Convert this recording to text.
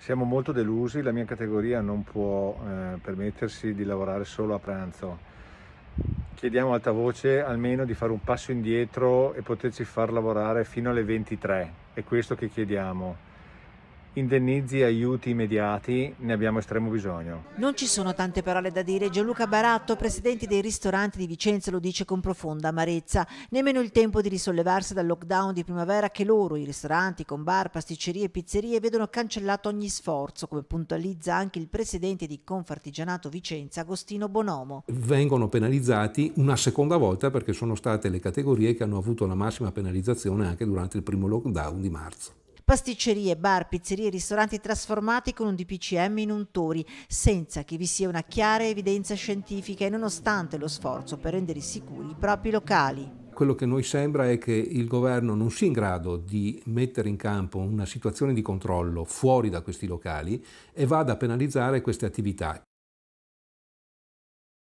Siamo molto delusi, la mia categoria non può eh, permettersi di lavorare solo a pranzo. Chiediamo ad alta voce almeno di fare un passo indietro e poterci far lavorare fino alle 23, è questo che chiediamo. Indennizi e aiuti immediati ne abbiamo estremo bisogno. Non ci sono tante parole da dire. Gianluca Baratto, presidente dei ristoranti di Vicenza, lo dice con profonda amarezza. Nemmeno il tempo di risollevarsi dal lockdown di primavera che loro, i ristoranti con bar, pasticcerie e pizzerie, vedono cancellato ogni sforzo, come puntualizza anche il presidente di Confartigianato Vicenza, Agostino Bonomo. Vengono penalizzati una seconda volta perché sono state le categorie che hanno avuto la massima penalizzazione anche durante il primo lockdown di marzo pasticcerie, bar, pizzerie, e ristoranti trasformati con un DPCM in un Tori, senza che vi sia una chiara evidenza scientifica e nonostante lo sforzo per rendere sicuri i propri locali quello che noi sembra è che il governo non sia in grado di mettere in campo una situazione di controllo fuori da questi locali e vada a penalizzare queste attività.